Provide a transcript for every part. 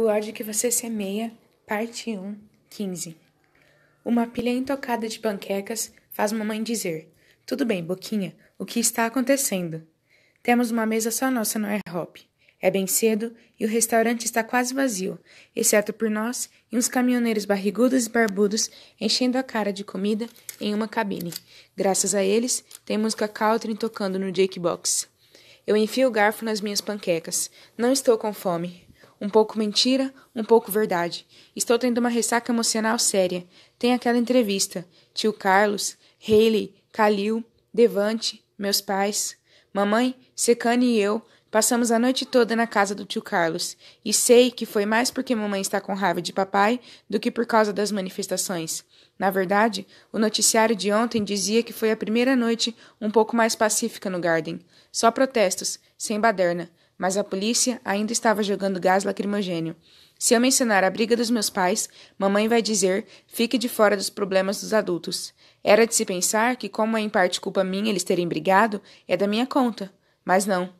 O ódio que você semeia, parte 1, 15. Uma pilha intocada de panquecas faz mamãe dizer: Tudo bem, Boquinha, o que está acontecendo? Temos uma mesa só nossa no Airhop. É, é bem cedo e o restaurante está quase vazio, exceto por nós e uns caminhoneiros barrigudos e barbudos enchendo a cara de comida em uma cabine. Graças a eles, tem música country tocando no jukebox. Eu enfio o garfo nas minhas panquecas. Não estou com fome. Um pouco mentira, um pouco verdade. Estou tendo uma ressaca emocional séria. Tem aquela entrevista. Tio Carlos, Haley, Calil, Devante, meus pais. Mamãe, Secane e eu passamos a noite toda na casa do tio Carlos. E sei que foi mais porque mamãe está com raiva de papai do que por causa das manifestações. Na verdade, o noticiário de ontem dizia que foi a primeira noite um pouco mais pacífica no Garden. Só protestos, sem baderna mas a polícia ainda estava jogando gás lacrimogênio. Se eu mencionar a briga dos meus pais, mamãe vai dizer: fique de fora dos problemas dos adultos. Era de se pensar que, como é em parte culpa minha eles terem brigado, é da minha conta. Mas não.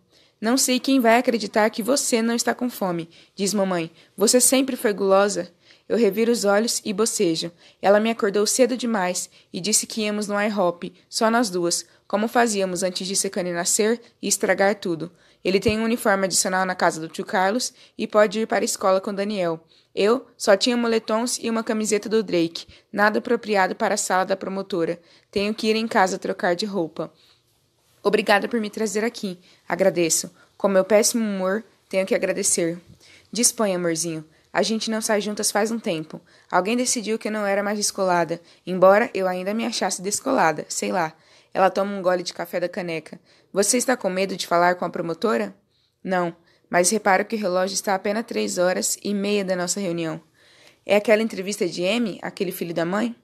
Não sei quem vai acreditar que você não está com fome, diz mamãe. Você sempre foi gulosa. Eu reviro os olhos e bocejo. Ela me acordou cedo demais e disse que íamos no IHOP, só nós duas, como fazíamos antes de Secane nascer e estragar tudo. Ele tem um uniforme adicional na casa do tio Carlos e pode ir para a escola com Daniel. Eu só tinha moletons e uma camiseta do Drake, nada apropriado para a sala da promotora. Tenho que ir em casa trocar de roupa. Obrigada por me trazer aqui. Agradeço. Com meu péssimo humor, tenho que agradecer. Disponha, amorzinho. A gente não sai juntas faz um tempo. Alguém decidiu que eu não era mais descolada, embora eu ainda me achasse descolada, sei lá. Ela toma um gole de café da caneca. Você está com medo de falar com a promotora? Não, mas reparo que o relógio está apenas três horas e meia da nossa reunião. É aquela entrevista de M, aquele filho da mãe?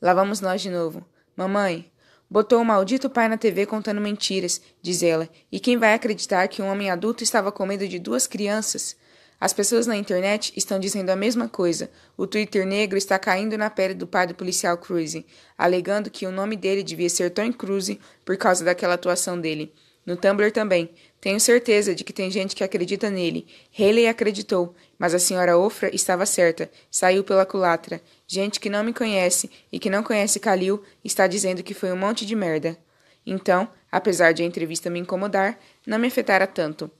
Lá vamos nós de novo. Mamãe, botou o maldito pai na TV contando mentiras, diz ela, e quem vai acreditar que um homem adulto estava com medo de duas crianças? As pessoas na internet estão dizendo a mesma coisa. O Twitter negro está caindo na pele do pai do policial Cruise, alegando que o nome dele devia ser Tom Cruise por causa daquela atuação dele. No Tumblr também. Tenho certeza de que tem gente que acredita nele. Haley acreditou, mas a senhora Ofra estava certa. Saiu pela culatra. Gente que não me conhece e que não conhece Kalil está dizendo que foi um monte de merda. Então, apesar de a entrevista me incomodar, não me afetara tanto.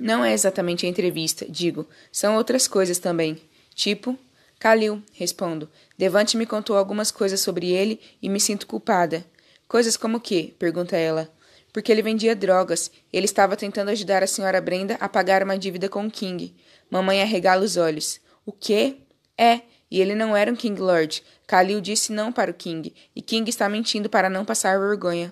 Não é exatamente a entrevista, digo, são outras coisas também. Tipo, Calil, respondo. Devante me contou algumas coisas sobre ele e me sinto culpada. Coisas como que? pergunta ela. Porque ele vendia drogas. Ele estava tentando ajudar a senhora Brenda a pagar uma dívida com o King. Mamãe arregala os olhos. O quê? É, e ele não era um King Lord. Kalil disse não para o King, e King está mentindo para não passar vergonha.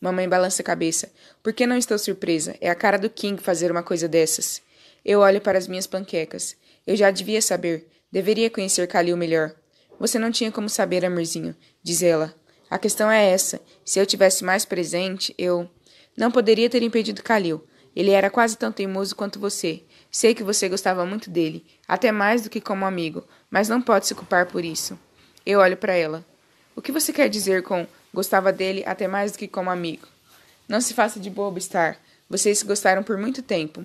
Mamãe balança a cabeça. Por que não estou surpresa? É a cara do King fazer uma coisa dessas. Eu olho para as minhas panquecas. Eu já devia saber. Deveria conhecer Kalil melhor. Você não tinha como saber, amorzinho, diz ela. A questão é essa. Se eu tivesse mais presente, eu. Não poderia ter impedido Kalil. Ele era quase tão teimoso quanto você. Sei que você gostava muito dele, até mais do que como amigo, mas não pode se culpar por isso. Eu olho para ela. O que você quer dizer com Gostava dele até mais do que como amigo. Não se faça de bobo, Star. Vocês se gostaram por muito tempo.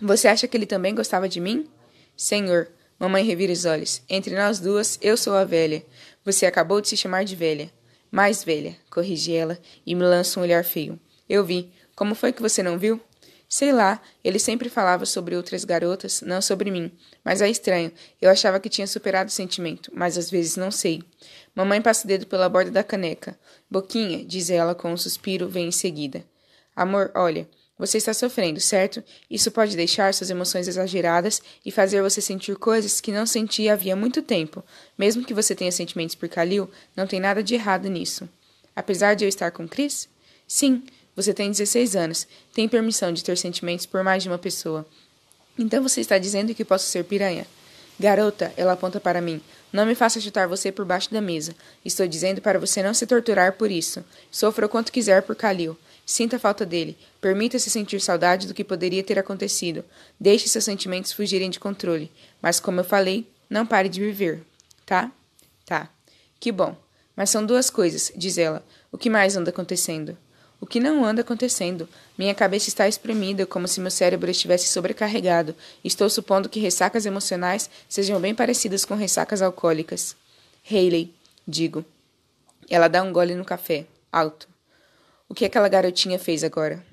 Você acha que ele também gostava de mim? Senhor, mamãe revira os olhos. Entre nós duas, eu sou a velha. Você acabou de se chamar de velha. Mais velha, corrigi ela e me lança um olhar feio. Eu vi. Como foi que você não viu? Sei lá, ele sempre falava sobre outras garotas, não sobre mim. Mas é estranho. Eu achava que tinha superado o sentimento, mas às vezes não sei. Mamãe passa o dedo pela borda da caneca. Boquinha, diz ela com um suspiro, vem em seguida. Amor, olha, você está sofrendo, certo? Isso pode deixar suas emoções exageradas e fazer você sentir coisas que não sentia havia muito tempo. Mesmo que você tenha sentimentos por Khalil não tem nada de errado nisso. Apesar de eu estar com Chris? Sim, você tem 16 anos, tem permissão de ter sentimentos por mais de uma pessoa. Então você está dizendo que posso ser piranha. Garota, ela aponta para mim. Não me faça chutar você por baixo da mesa. Estou dizendo para você não se torturar por isso. Sofra o quanto quiser por Kalil. Sinta a falta dele. Permita-se sentir saudade do que poderia ter acontecido. Deixe seus sentimentos fugirem de controle. Mas, como eu falei, não pare de viver. Tá? Tá. Que bom. Mas são duas coisas, diz ela. O que mais anda acontecendo? O que não anda acontecendo? Minha cabeça está espremida, como se meu cérebro estivesse sobrecarregado. Estou supondo que ressacas emocionais sejam bem parecidas com ressacas alcoólicas. Hayley, digo. Ela dá um gole no café, alto. O que aquela garotinha fez agora?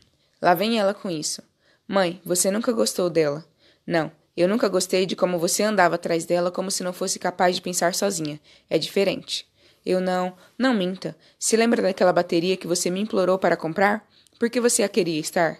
Lá vem ela com isso. Mãe, você nunca gostou dela. Não, eu nunca gostei de como você andava atrás dela como se não fosse capaz de pensar sozinha. É diferente. Eu não. Não minta. Se lembra daquela bateria que você me implorou para comprar? Por que você a queria estar?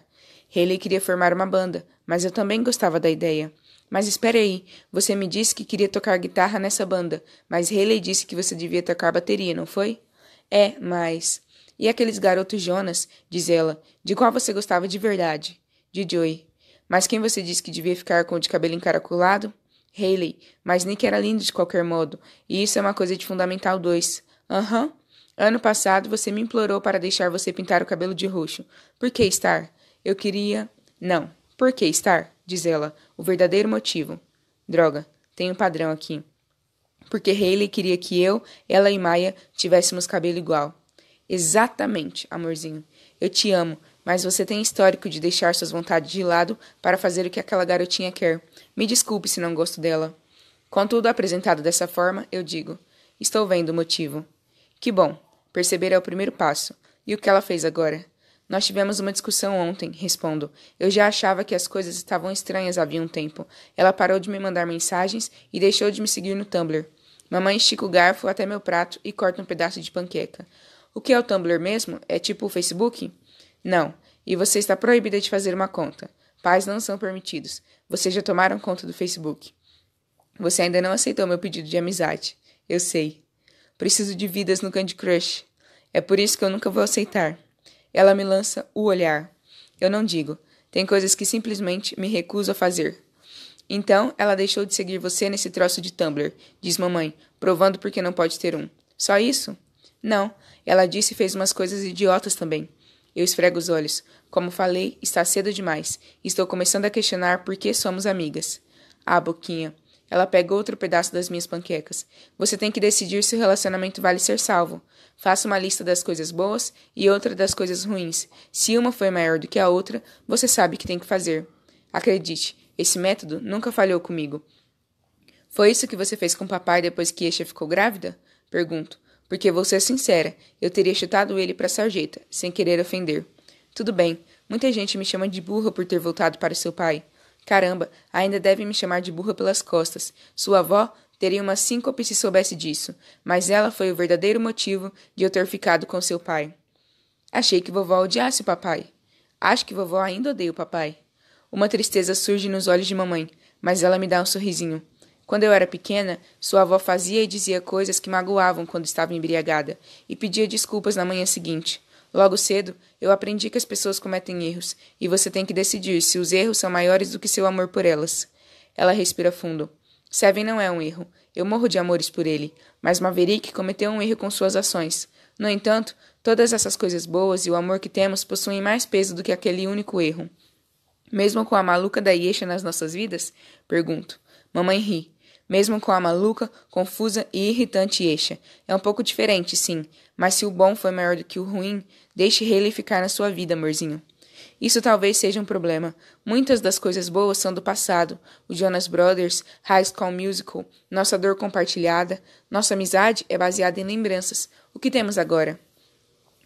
Haley queria formar uma banda, mas eu também gostava da ideia. Mas espere aí, você me disse que queria tocar guitarra nessa banda, mas Haley disse que você devia tocar bateria, não foi? É, mas. E aqueles garotos Jonas, diz ela, de qual você gostava de verdade? De Joey. Mas quem você disse que devia ficar com o de cabelo encaracolado? Haley, mas Nick era lindo de qualquer modo, e isso é uma coisa de Fundamental 2. Aham. Uhum. Ano passado você me implorou para deixar você pintar o cabelo de roxo. Por que estar? Eu queria. Não. Por que estar? Diz ela. O verdadeiro motivo. Droga, tem um padrão aqui. Porque Haley queria que eu, ela e Maia tivéssemos cabelo igual. Exatamente, amorzinho. Eu te amo, mas você tem histórico de deixar suas vontades de lado para fazer o que aquela garotinha quer. Me desculpe se não gosto dela. Contudo, apresentado dessa forma, eu digo: Estou vendo o motivo. Que bom, perceber é o primeiro passo. E o que ela fez agora? Nós tivemos uma discussão ontem, respondo. Eu já achava que as coisas estavam estranhas havia um tempo. Ela parou de me mandar mensagens e deixou de me seguir no Tumblr. Mamãe estica o garfo até meu prato e corta um pedaço de panqueca. O que é o Tumblr mesmo? É tipo o Facebook? Não. E você está proibida de fazer uma conta. Pais não são permitidos. Vocês já tomaram conta do Facebook. Você ainda não aceitou meu pedido de amizade. Eu sei. Preciso de vidas no Candy Crush. É por isso que eu nunca vou aceitar. Ela me lança o olhar. Eu não digo. Tem coisas que simplesmente me recuso a fazer. Então, ela deixou de seguir você nesse troço de Tumblr, diz mamãe, provando porque não pode ter um. Só isso? Não. Ela disse e fez umas coisas idiotas também. Eu esfrego os olhos. Como falei, está cedo demais. Estou começando a questionar por que somos amigas. Ah, Boquinha. Ela pega outro pedaço das minhas panquecas. Você tem que decidir se o relacionamento vale ser salvo. Faça uma lista das coisas boas e outra das coisas ruins. Se uma foi maior do que a outra, você sabe o que tem que fazer. Acredite, esse método nunca falhou comigo. Foi isso que você fez com o papai depois que Yesha ficou grávida? Pergunto. Porque vou ser sincera, eu teria chutado ele para sarjeta, sem querer ofender. Tudo bem, muita gente me chama de burra por ter voltado para seu pai. Caramba, ainda devem me chamar de burra pelas costas. Sua avó teria uma síncope se soubesse disso, mas ela foi o verdadeiro motivo de eu ter ficado com seu pai. Achei que vovó odiasse o papai. Acho que vovó ainda odeia o papai. Uma tristeza surge nos olhos de mamãe, mas ela me dá um sorrisinho. Quando eu era pequena, sua avó fazia e dizia coisas que magoavam quando estava embriagada e pedia desculpas na manhã seguinte. Logo cedo, eu aprendi que as pessoas cometem erros e você tem que decidir se os erros são maiores do que seu amor por elas. Ela respira fundo. Seven não é um erro. Eu morro de amores por ele, mas Maverick cometeu um erro com suas ações. No entanto, todas essas coisas boas e o amor que temos possuem mais peso do que aquele único erro. Mesmo com a maluca da Yesha nas nossas vidas? Pergunto. Mamãe ri mesmo com a maluca, confusa e irritante Eixa. É um pouco diferente, sim, mas se o bom foi maior do que o ruim, deixe ele ficar na sua vida, amorzinho. Isso talvez seja um problema. Muitas das coisas boas são do passado. O Jonas Brothers, High School Musical, nossa dor compartilhada, nossa amizade é baseada em lembranças. O que temos agora?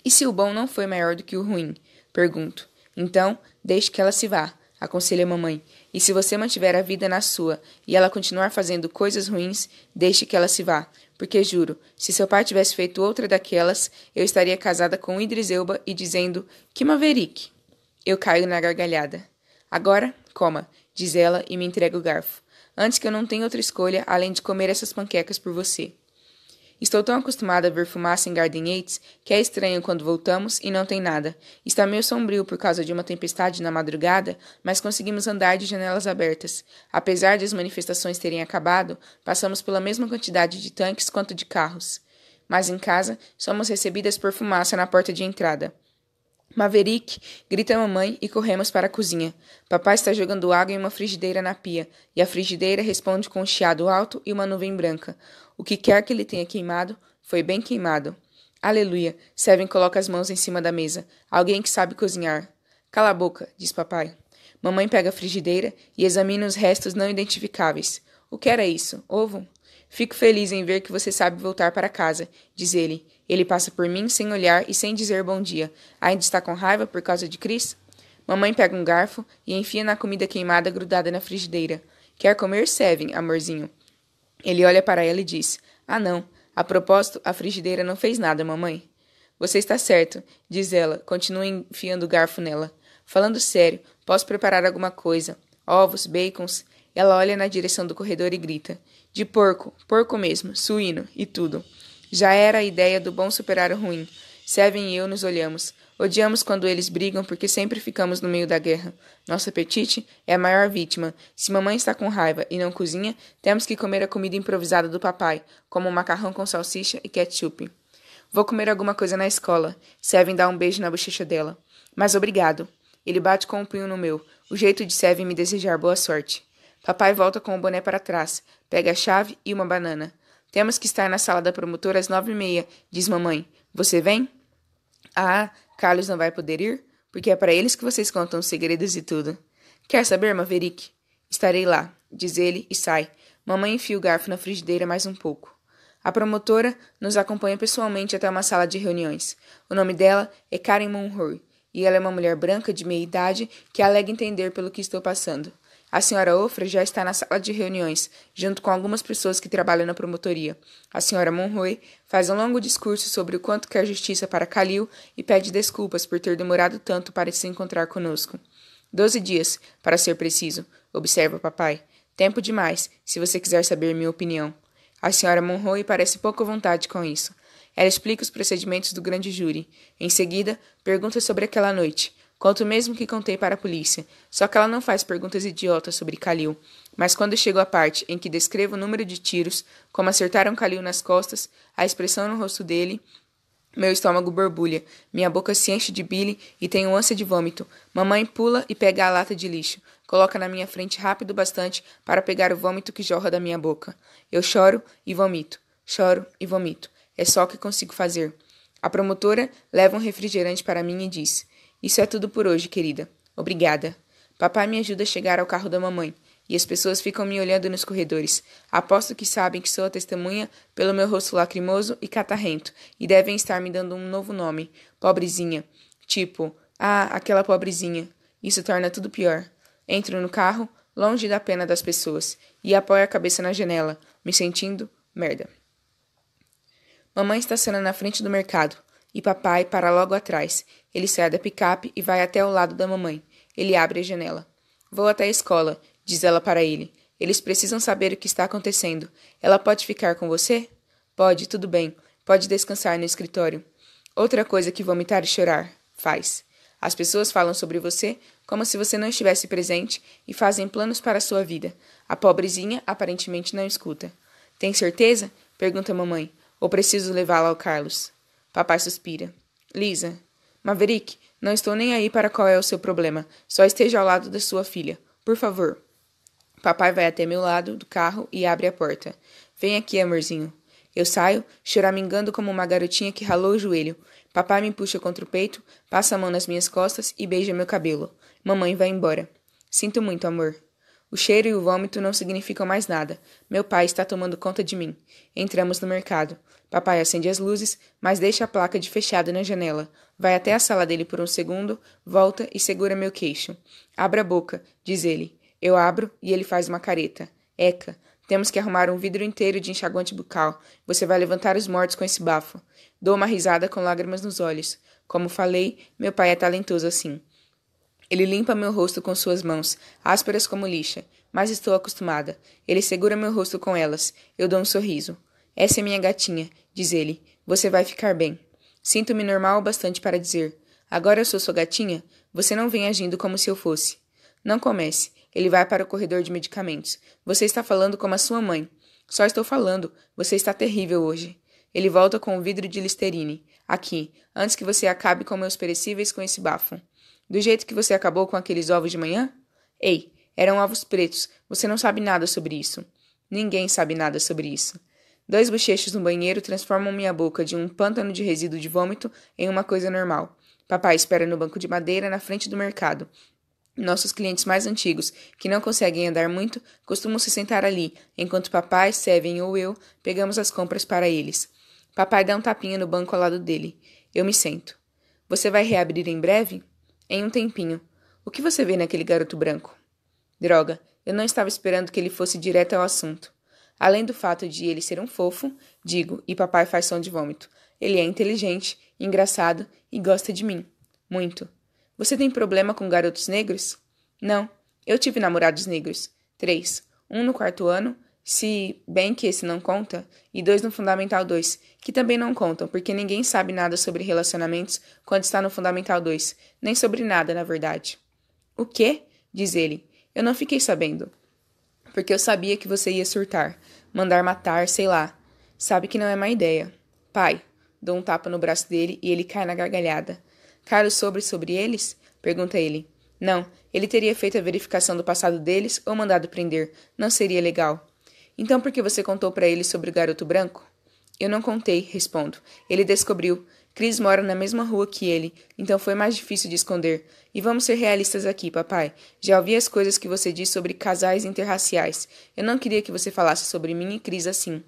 E se o bom não foi maior do que o ruim? Pergunto. Então, deixe que ela se vá, aconselha a mamãe. E se você mantiver a vida na sua e ela continuar fazendo coisas ruins, deixe que ela se vá. Porque juro, se seu pai tivesse feito outra daquelas, eu estaria casada com Idris Elba e dizendo: Que maverick! Eu caio na gargalhada. Agora, coma, diz ela e me entrega o garfo. Antes que eu não tenha outra escolha além de comer essas panquecas por você. Estou tão acostumada a ver fumaça em Gardenhates que é estranho quando voltamos e não tem nada. Está meio sombrio por causa de uma tempestade na madrugada, mas conseguimos andar de janelas abertas. Apesar de as manifestações terem acabado, passamos pela mesma quantidade de tanques quanto de carros. Mas em casa, somos recebidas por fumaça na porta de entrada. Maverick, grita a mamãe e corremos para a cozinha. Papai está jogando água em uma frigideira na pia, e a frigideira responde com um chiado alto e uma nuvem branca. O que quer que ele tenha queimado, foi bem queimado. Aleluia! Seven coloca as mãos em cima da mesa. Alguém que sabe cozinhar. Cala a boca, diz papai. Mamãe pega a frigideira e examina os restos não identificáveis. O que era isso? Ovo? Fico feliz em ver que você sabe voltar para casa, diz ele. Ele passa por mim sem olhar e sem dizer bom dia. Ainda está com raiva por causa de Chris? Mamãe pega um garfo e enfia na comida queimada grudada na frigideira. Quer comer, Seven, amorzinho? Ele olha para ela e diz: Ah, não. A propósito, a frigideira não fez nada, mamãe. Você está certo, diz ela, continua enfiando o garfo nela. Falando sério, posso preparar alguma coisa. Ovos, bacons. Ela olha na direção do corredor e grita: de porco, porco mesmo, suíno e tudo. Já era a ideia do bom superar o ruim. Seven e eu nos olhamos. Odiamos quando eles brigam porque sempre ficamos no meio da guerra. Nosso apetite é a maior vítima. Se mamãe está com raiva e não cozinha, temos que comer a comida improvisada do papai, como um macarrão com salsicha e ketchup. Vou comer alguma coisa na escola. Seven dá um beijo na bochecha dela. Mas obrigado. Ele bate com o um punho no meu. O jeito de Seven me desejar boa sorte. Papai volta com o boné para trás, pega a chave e uma banana. Temos que estar na sala da promotora às nove e meia, diz mamãe. Você vem? Ah, Carlos não vai poder ir? Porque é para eles que vocês contam os segredos e tudo. Quer saber, Maverick? Estarei lá, diz ele e sai. Mamãe enfia o garfo na frigideira mais um pouco. A promotora nos acompanha pessoalmente até uma sala de reuniões. O nome dela é Karen Monroe, e ela é uma mulher branca de meia idade que alega entender pelo que estou passando. A senhora Ofra já está na sala de reuniões, junto com algumas pessoas que trabalham na promotoria. A senhora Monroy faz um longo discurso sobre o quanto quer justiça para Calil e pede desculpas por ter demorado tanto para se encontrar conosco. Doze dias, para ser preciso, observa papai. Tempo demais, se você quiser saber minha opinião. A senhora Monroy parece pouco à vontade com isso. Ela explica os procedimentos do grande júri. Em seguida, pergunta sobre aquela noite. Conto mesmo que contei para a polícia, só que ela não faz perguntas idiotas sobre Kalil. Mas quando chego à parte em que descrevo o número de tiros, como acertaram Kalil nas costas, a expressão no rosto dele, meu estômago borbulha, minha boca se enche de bile e tenho ânsia de vômito. Mamãe pula e pega a lata de lixo, coloca na minha frente rápido bastante para pegar o vômito que jorra da minha boca. Eu choro e vomito, choro e vomito. É só o que consigo fazer. A promotora leva um refrigerante para mim e diz: isso é tudo por hoje, querida. Obrigada. Papai me ajuda a chegar ao carro da mamãe, e as pessoas ficam me olhando nos corredores. Aposto que sabem que sou a testemunha pelo meu rosto lacrimoso e catarrento, e devem estar me dando um novo nome. Pobrezinha. Tipo, ah, aquela pobrezinha. Isso torna tudo pior. Entro no carro, longe da pena das pessoas, e apoio a cabeça na janela, me sentindo merda. Mamãe está estaciona na frente do mercado, e papai para logo atrás, ele sai da picape e vai até o lado da mamãe. Ele abre a janela. Vou até a escola, diz ela para ele. Eles precisam saber o que está acontecendo. Ela pode ficar com você? Pode, tudo bem. Pode descansar no escritório. Outra coisa que vomitar e chorar faz. As pessoas falam sobre você como se você não estivesse presente e fazem planos para a sua vida. A pobrezinha aparentemente não escuta. Tem certeza? pergunta a mamãe. Ou preciso levá-la ao Carlos? Papai suspira. Lisa, Maverick, não estou nem aí para qual é o seu problema. Só esteja ao lado da sua filha. Por favor. Papai vai até meu lado do carro e abre a porta. Vem aqui, amorzinho. Eu saio, choramingando como uma garotinha que ralou o joelho. Papai me puxa contra o peito, passa a mão nas minhas costas e beija meu cabelo. Mamãe vai embora. Sinto muito, amor. O cheiro e o vômito não significam mais nada. Meu pai está tomando conta de mim. Entramos no mercado. Papai acende as luzes, mas deixa a placa de fechado na janela. Vai até a sala dele por um segundo, volta e segura meu queixo. Abra a boca, diz ele. Eu abro e ele faz uma careta. Eca, temos que arrumar um vidro inteiro de enxaguante bucal. Você vai levantar os mortos com esse bafo. Dou uma risada com lágrimas nos olhos. Como falei, meu pai é talentoso assim. Ele limpa meu rosto com suas mãos, ásperas como lixa, mas estou acostumada. Ele segura meu rosto com elas. Eu dou um sorriso. Essa é minha gatinha, diz ele. Você vai ficar bem. Sinto-me normal o bastante para dizer. Agora eu sou sua gatinha, você não vem agindo como se eu fosse. Não comece. Ele vai para o corredor de medicamentos. Você está falando como a sua mãe. Só estou falando. Você está terrível hoje. Ele volta com o um vidro de Listerine. Aqui, antes que você acabe com meus perecíveis com esse bafo. Do jeito que você acabou com aqueles ovos de manhã? Ei, eram ovos pretos. Você não sabe nada sobre isso. Ninguém sabe nada sobre isso. Dois bochechos no banheiro transformam minha boca de um pântano de resíduo de vômito em uma coisa normal. Papai espera no banco de madeira na frente do mercado. Nossos clientes mais antigos, que não conseguem andar muito, costumam se sentar ali, enquanto papai, Seven ou eu pegamos as compras para eles. Papai dá um tapinha no banco ao lado dele. Eu me sento. Você vai reabrir em breve? Em um tempinho. O que você vê naquele garoto branco? Droga, eu não estava esperando que ele fosse direto ao assunto. Além do fato de ele ser um fofo, digo, e papai faz som de vômito. Ele é inteligente, engraçado e gosta de mim. Muito. Você tem problema com garotos negros? Não. Eu tive namorados negros. Três. Um no quarto ano, se bem que esse não conta, e dois no Fundamental 2, que também não contam, porque ninguém sabe nada sobre relacionamentos quando está no Fundamental 2, nem sobre nada, na verdade. O quê? diz ele. Eu não fiquei sabendo. Porque eu sabia que você ia surtar, mandar matar, sei lá. Sabe que não é má ideia. Pai, dou um tapa no braço dele e ele cai na gargalhada. Carlos sobre sobre eles? Pergunta ele. Não, ele teria feito a verificação do passado deles ou mandado prender. Não seria legal. Então por que você contou para ele sobre o garoto branco? Eu não contei, respondo. Ele descobriu. Cris mora na mesma rua que ele, então foi mais difícil de esconder. E vamos ser realistas aqui, papai. Já ouvi as coisas que você diz sobre casais interraciais. Eu não queria que você falasse sobre mim e Cris assim.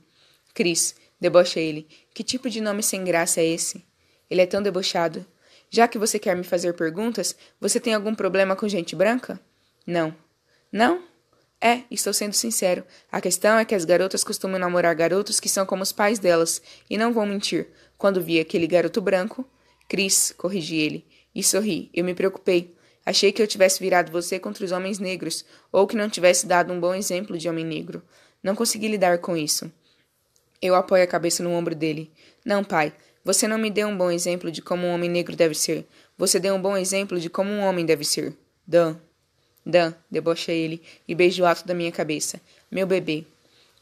Cris, debocha ele. Que tipo de nome sem graça é esse? Ele é tão debochado. Já que você quer me fazer perguntas, você tem algum problema com gente branca? Não. Não? É, estou sendo sincero. A questão é que as garotas costumam namorar garotos que são como os pais delas, e não vão mentir. Quando vi aquele garoto branco. Cris, corrigi ele, e sorri. Eu me preocupei. Achei que eu tivesse virado você contra os homens negros, ou que não tivesse dado um bom exemplo de homem negro. Não consegui lidar com isso. Eu apoio a cabeça no ombro dele. Não, pai, você não me deu um bom exemplo de como um homem negro deve ser. Você deu um bom exemplo de como um homem deve ser. Dan. Dan, debocha ele e beijo o ato da minha cabeça. Meu bebê.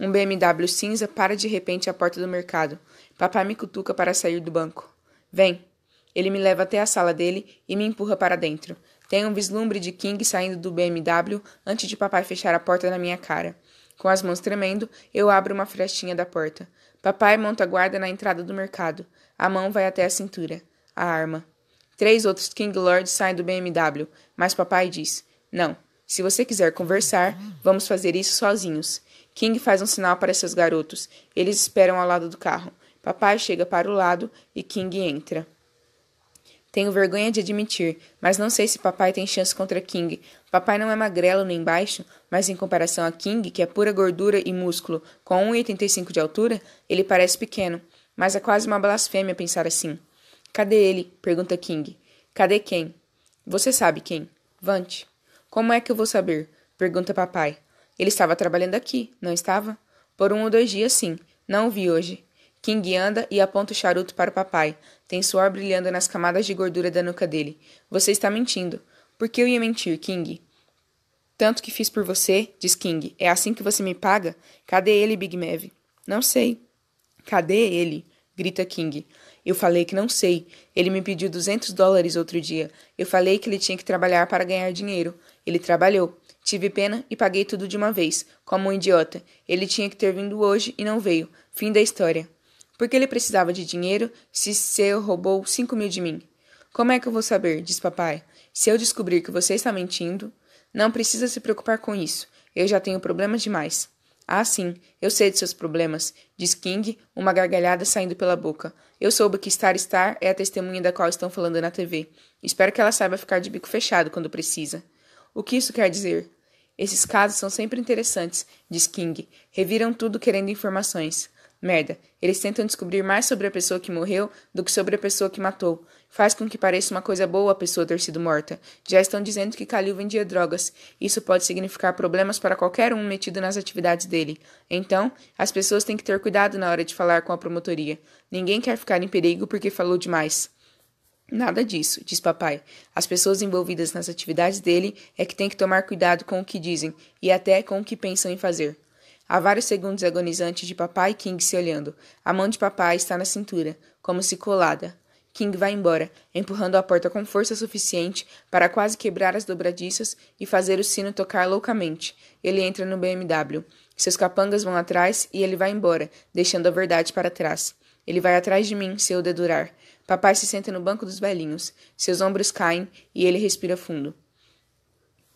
Um BMW cinza para de repente à porta do mercado. Papai me cutuca para sair do banco. Vem. Ele me leva até a sala dele e me empurra para dentro. Tenho um vislumbre de King saindo do BMW antes de papai fechar a porta na minha cara. Com as mãos tremendo, eu abro uma frestinha da porta. Papai monta guarda na entrada do mercado. A mão vai até a cintura. A arma. Três outros King Lords saem do BMW, mas papai diz: Não, se você quiser conversar, vamos fazer isso sozinhos. King faz um sinal para seus garotos. Eles esperam ao lado do carro. Papai chega para o lado e King entra. Tenho vergonha de admitir, mas não sei se papai tem chance contra King. Papai não é magrelo nem baixo, mas em comparação a King, que é pura gordura e músculo, com 1,85 de altura, ele parece pequeno. Mas é quase uma blasfêmia pensar assim. Cadê ele? pergunta King. Cadê quem? Você sabe quem? Vante. Como é que eu vou saber? pergunta papai. Ele estava trabalhando aqui, não estava? Por um ou dois dias, sim. Não o vi hoje. King anda e aponta o charuto para o papai. Tem suor brilhando nas camadas de gordura da nuca dele. Você está mentindo. Por que eu ia mentir, King? Tanto que fiz por você, diz King. É assim que você me paga? Cadê ele, Big Mev? Não sei. Cadê ele? grita King. Eu falei que não sei. Ele me pediu 200 dólares outro dia. Eu falei que ele tinha que trabalhar para ganhar dinheiro. Ele trabalhou. Tive pena e paguei tudo de uma vez, como um idiota. Ele tinha que ter vindo hoje e não veio. Fim da história. Porque ele precisava de dinheiro se seu roubou cinco mil de mim? Como é que eu vou saber? diz papai. Se eu descobrir que você está mentindo, não precisa se preocupar com isso. Eu já tenho problemas demais. Ah, sim, eu sei de seus problemas, diz King, uma gargalhada saindo pela boca. Eu soube que Star Star é a testemunha da qual estão falando na TV. Espero que ela saiba ficar de bico fechado quando precisa. O que isso quer dizer? Esses casos são sempre interessantes, diz King. Reviram tudo querendo informações. Merda, eles tentam descobrir mais sobre a pessoa que morreu do que sobre a pessoa que matou. Faz com que pareça uma coisa boa a pessoa ter sido morta. Já estão dizendo que Calil vendia drogas. Isso pode significar problemas para qualquer um metido nas atividades dele. Então, as pessoas têm que ter cuidado na hora de falar com a promotoria. Ninguém quer ficar em perigo porque falou demais. Nada disso, diz papai. As pessoas envolvidas nas atividades dele é que têm que tomar cuidado com o que dizem e até com o que pensam em fazer. Há vários segundos agonizantes de papai e King se olhando. A mão de papai está na cintura, como se colada. King vai embora, empurrando a porta com força suficiente para quase quebrar as dobradiças e fazer o sino tocar loucamente. Ele entra no BMW. Seus capangas vão atrás e ele vai embora, deixando a verdade para trás. Ele vai atrás de mim, se eu dedurar. Papai se senta no banco dos velhinhos, seus ombros caem e ele respira fundo.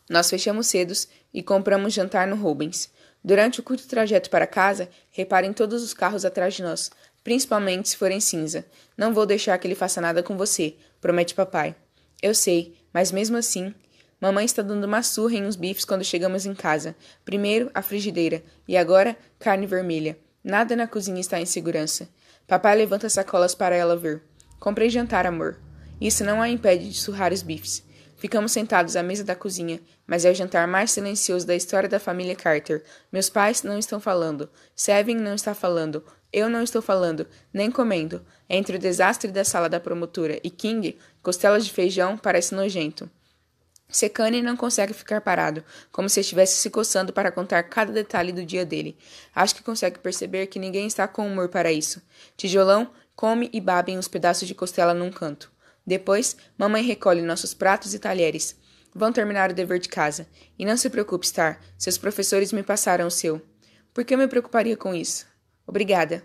Nós fechamos cedos e compramos jantar no Rubens. Durante o curto trajeto para casa, reparem todos os carros atrás de nós, principalmente se forem cinza. Não vou deixar que ele faça nada com você, promete papai. Eu sei, mas mesmo assim. Mamãe está dando uma surra em uns bifes quando chegamos em casa. Primeiro, a frigideira, e agora, carne vermelha. Nada na cozinha está em segurança. Papai levanta sacolas para ela ver. Comprei jantar, amor. Isso não a impede de surrar os bifes. Ficamos sentados à mesa da cozinha, mas é o jantar mais silencioso da história da família Carter. Meus pais não estão falando, Seven não está falando, eu não estou falando, nem comendo. Entre o desastre da sala da promotora e King, costelas de feijão parece nojento. Secane não consegue ficar parado, como se estivesse se coçando para contar cada detalhe do dia dele. Acho que consegue perceber que ninguém está com humor para isso. Tijolão come e babem os pedaços de costela num canto. Depois, mamãe recolhe nossos pratos e talheres. Vão terminar o dever de casa. E não se preocupe, Star. Seus professores me passaram o seu. Por que eu me preocuparia com isso? Obrigada.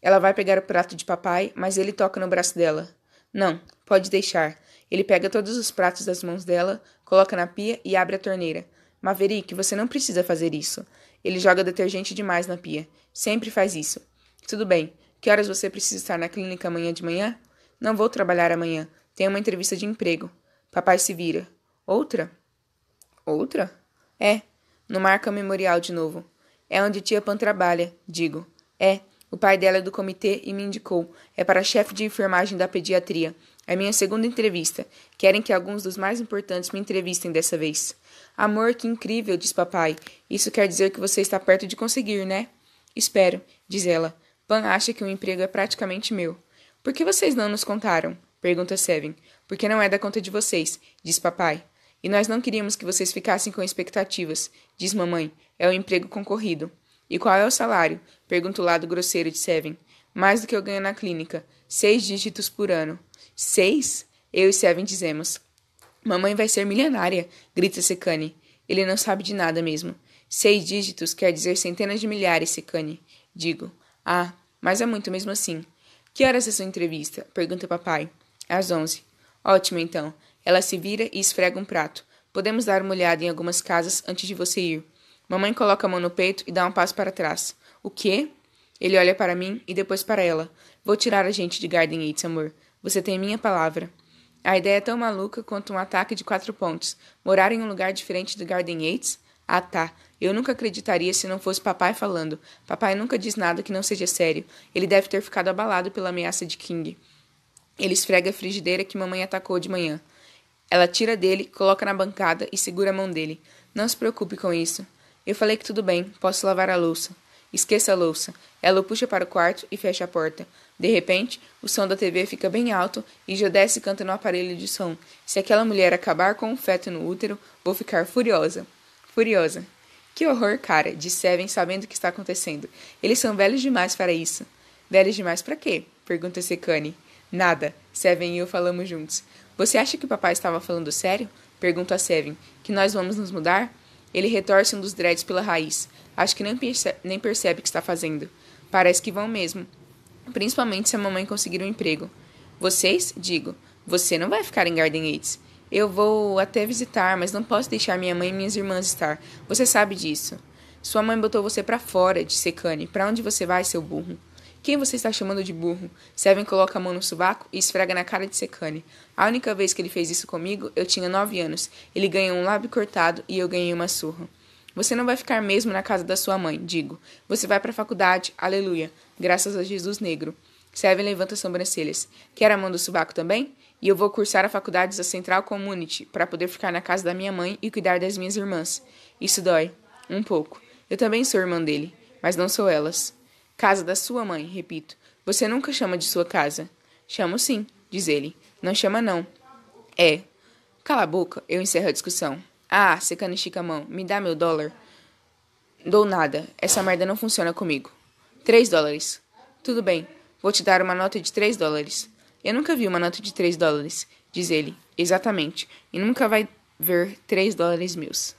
Ela vai pegar o prato de papai, mas ele toca no braço dela. Não, pode deixar. Ele pega todos os pratos das mãos dela, coloca na pia e abre a torneira. Maverick, você não precisa fazer isso. Ele joga detergente demais na pia. Sempre faz isso. Tudo bem, que horas você precisa estar na clínica amanhã de manhã? Não vou trabalhar amanhã. Tenho uma entrevista de emprego. Papai se vira. Outra? Outra? É. No Marca é Memorial de novo. É onde tia Pan trabalha, digo. É. O pai dela é do comitê e me indicou. É para chefe de enfermagem da pediatria. É minha segunda entrevista. Querem que alguns dos mais importantes me entrevistem dessa vez. Amor, que incrível, diz papai. Isso quer dizer que você está perto de conseguir, né? Espero, diz ela. Pan acha que o emprego é praticamente meu. Por que vocês não nos contaram? Pergunta Seven. Porque não é da conta de vocês, diz papai. E nós não queríamos que vocês ficassem com expectativas, diz mamãe. É um emprego concorrido. E qual é o salário? Pergunta o lado grosseiro de Seven. Mais do que eu ganho na clínica. Seis dígitos por ano. Seis? Eu e Seven dizemos. Mamãe vai ser milionária, grita Secane. Ele não sabe de nada mesmo. Seis dígitos quer dizer centenas de milhares, Secane. Digo. Ah, mas é muito mesmo assim. Que horas é sua entrevista? Pergunta o papai. É às onze. Ótimo, então. Ela se vira e esfrega um prato. Podemos dar uma olhada em algumas casas antes de você ir. Mamãe coloca a mão no peito e dá um passo para trás. O quê? Ele olha para mim e depois para ela. Vou tirar a gente de Garden Yates, amor. Você tem minha palavra. A ideia é tão maluca quanto um ataque de quatro pontos. Morar em um lugar diferente do Garden Yates? Ah, tá. Eu nunca acreditaria se não fosse papai falando. Papai nunca diz nada que não seja sério. Ele deve ter ficado abalado pela ameaça de King. Ele esfrega a frigideira que mamãe atacou de manhã. Ela tira dele, coloca na bancada e segura a mão dele. Não se preocupe com isso. Eu falei que tudo bem, posso lavar a louça. Esqueça a louça. Ela o puxa para o quarto e fecha a porta. De repente, o som da TV fica bem alto e Jodesse canta no aparelho de som. Se aquela mulher acabar com o um feto no útero, vou ficar furiosa. Furiosa. Que horror, cara, disse Seven sabendo o que está acontecendo. Eles são velhos demais para isso. Velhos demais para quê? Pergunta Secani. Nada. Seven e eu falamos juntos. Você acha que o papai estava falando sério? Pergunta Seven. Que nós vamos nos mudar? Ele retorce um dos dreads pela raiz. Acho que nem, perce nem percebe o que está fazendo. Parece que vão mesmo. Principalmente se a mamãe conseguir um emprego. Vocês? Digo. Você não vai ficar em Garden Gates. Eu vou até visitar, mas não posso deixar minha mãe e minhas irmãs estar. Você sabe disso. Sua mãe botou você para fora, disse Kane. Para onde você vai, seu burro? Quem você está chamando de burro? Seven coloca a mão no sovaco e esfrega na cara de Secane. A única vez que ele fez isso comigo, eu tinha nove anos. Ele ganhou um lábio cortado e eu ganhei uma surra. Você não vai ficar mesmo na casa da sua mãe, digo. Você vai para a faculdade, aleluia, graças a Jesus negro. Seven levanta as sobrancelhas. Quer a mão do sovaco também? E eu vou cursar a faculdade da Central Community para poder ficar na casa da minha mãe e cuidar das minhas irmãs. Isso dói. Um pouco. Eu também sou irmã dele, mas não sou elas. Casa da sua mãe, repito. Você nunca chama de sua casa. Chamo sim, diz ele. Não chama não. É. Cala a boca, eu encerro a discussão. Ah, secando estica a mão. Me dá meu dólar. Dou nada. Essa merda não funciona comigo. Três dólares. Tudo bem. Vou te dar uma nota de três dólares. Eu nunca vi uma nota de 3 dólares, diz ele. Exatamente. E nunca vai ver 3 dólares meus.